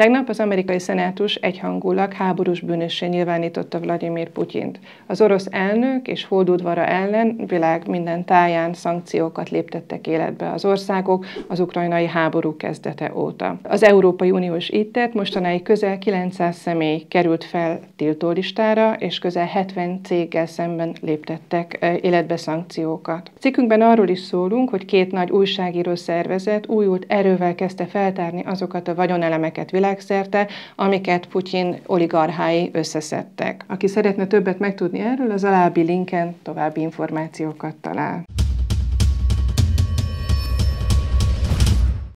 Tegnap az amerikai szenátus egyhangulag háborús bűnössé nyilvánította Vladimir Putyint. Az orosz elnök és holdudvara ellen világ minden táján szankciókat léptettek életbe az országok az ukrajnai háború kezdete óta. Az Európai Unió is itt tett, mostanáig közel 900 személy került fel tiltólistára, és közel 70 céggel szemben léptettek életbe szankciókat. Cikkünkben arról is szólunk, hogy két nagy újságíró szervezet újult erővel kezdte feltárni azokat a vagyonelemeket világ világszerte, amiket Putyin oligarchái összeszedtek. Aki szeretne többet megtudni erről, az alábbi linken további információkat talál.